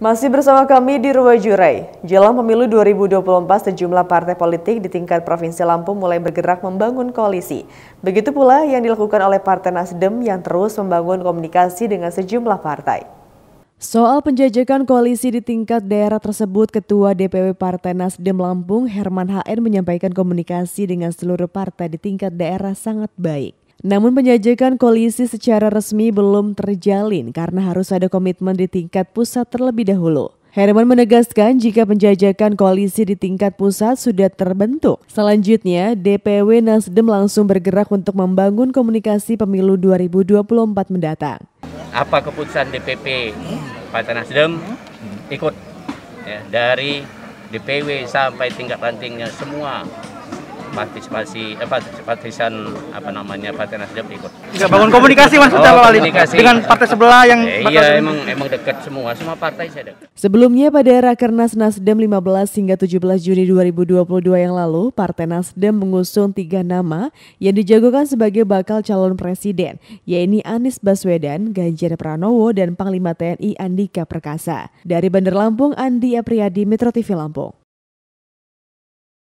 Masih bersama kami di Rua Jurai, jelang pemilu 2024 sejumlah partai politik di tingkat Provinsi Lampung mulai bergerak membangun koalisi. Begitu pula yang dilakukan oleh Partai Nasdem yang terus membangun komunikasi dengan sejumlah partai. Soal penjajakan koalisi di tingkat daerah tersebut, Ketua DPW Partai Nasdem Lampung Herman HN menyampaikan komunikasi dengan seluruh partai di tingkat daerah sangat baik. Namun penjajakan koalisi secara resmi belum terjalin karena harus ada komitmen di tingkat pusat terlebih dahulu. Herman menegaskan jika penjajakan koalisi di tingkat pusat sudah terbentuk. Selanjutnya, DPW Nasdem langsung bergerak untuk membangun komunikasi pemilu 2024 mendatang. Apa keputusan DPP Partai Nasdem ikut ya, dari DPW sampai tingkat rantingnya semua partisipasi eh, partisipan apa namanya partai Nasdem ikut. Enggak bangun komunikasi Mas oh, komunikasi. dengan partai sebelah yang eh, Iya, sebelah. emang emang dekat semua, semua partai saya dekat. Sebelumnya pada Rakernas Nasdem 15 hingga 17 Juni 2022 yang lalu, Partai Nasdem mengusung tiga nama yang dijagokan sebagai bakal calon presiden, yaitu Anies Baswedan, Ganjar Pranowo, dan Panglima TNI Andika Perkasa. Dari Bandar Lampung, Andi Apriyadi, Metro TV Lampung.